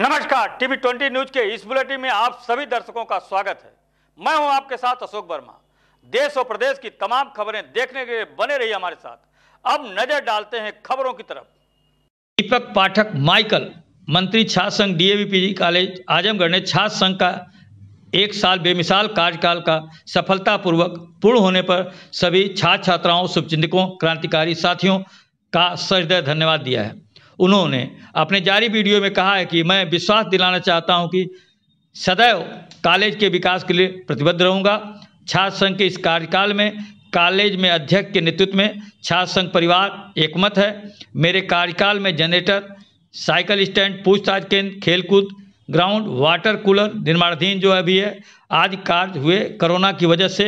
नमस्कार TV twenty news के इस बुलेटिन में आप सभी दर्शकों का स्वागत है मैं हूं आपके साथ अशोक वर्मा देश और प्रदेश की तमाम खबरें देखने के लिए बने रहिए हमारे साथ अब नजर डालते हैं खबरों की तरफ दीपक पाठक माइकल मंत्री छात्र संघ डीएवीपीजी कॉलेज आजमगढ़ ने छात्र संघ का एक साल बेमिसाल कार्यकाल का सफलतापूर्वक पूर्ण होने पर सभी छात्र छात्राओं शुभचिंतकों क्रांतिकारी साथियों का सहृदय धन्यवाद दिया है उन्होंने अपने जारी वीडियो में कहा है कि मैं विश्वास दिलाना चाहता हूं कि सदैव कॉलेज के विकास के लिए प्रतिबद्ध रहूंगा छात्र संघ के इस कार्यकाल में कॉलेज में अध्यक्ष के नेतृत्व में छात्र संघ परिवार एकमत है मेरे कार्यकाल में जनरेटर साइकिल स्टैंड पूछताछ केंद्र खेलकूद ग्राउंड वाटर कूलर निर्माणाधीन जो अभी है आज कार्य हुए कोरोना की वजह से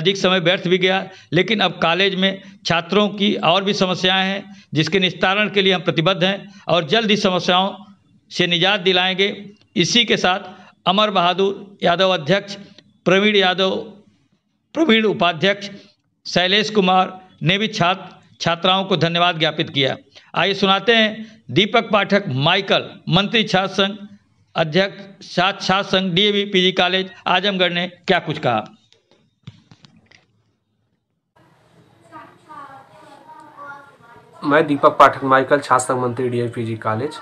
अधिक समय व्यर्थ भी गया लेकिन अब कॉलेज में छात्रों की और भी समस्याएं हैं जिसके निस्तारण के लिए हम प्रतिबद्ध हैं और जल्द ही समस्याओं से निजात दिलाएंगे इसी के साथ अमर बहादुर यादव अध्यक्ष प्रवीण यादव प्रवीण उपाध्यक्ष शैलेश कुमार ने भी छात्र छात्राओं को धन्यवाद ज्ञापित किया आइए सुनाते हैं दीपक पाठक माइकल मंत्री छात्र संघ अध्यक्ष साथ साथ संघ डीएवी पीजी कॉलेज आजमगढ़ ने क्या कुछ कहा मैं दीपक पाठक माइकल छात्र संघ मंत्री डी पीजी कॉलेज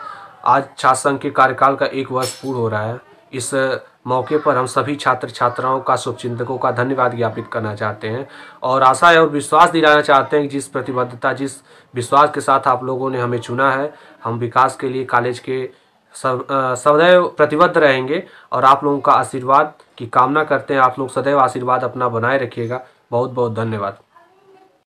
आज छात्र संघ के कार्यकाल का एक वर्ष पूर्ण हो रहा है इस मौके पर हम सभी छात्र छात्राओं का शुभचिंतकों का धन्यवाद ज्ञापित करना चाहते हैं और आशा है और विश्वास दिलाना चाहते हैं कि जिस प्रतिबद्धता जिस विश्वास के साथ आप लोगों ने हमें चुना है हम विकास के लिए कॉलेज के सब सदैव प्रतिबद्ध रहेंगे और आप लोगों का आशीर्वाद की कामना करते हैं आप लोग सदैव आशीर्वाद अपना बनाए रखिएगा बहुत बहुत धन्यवाद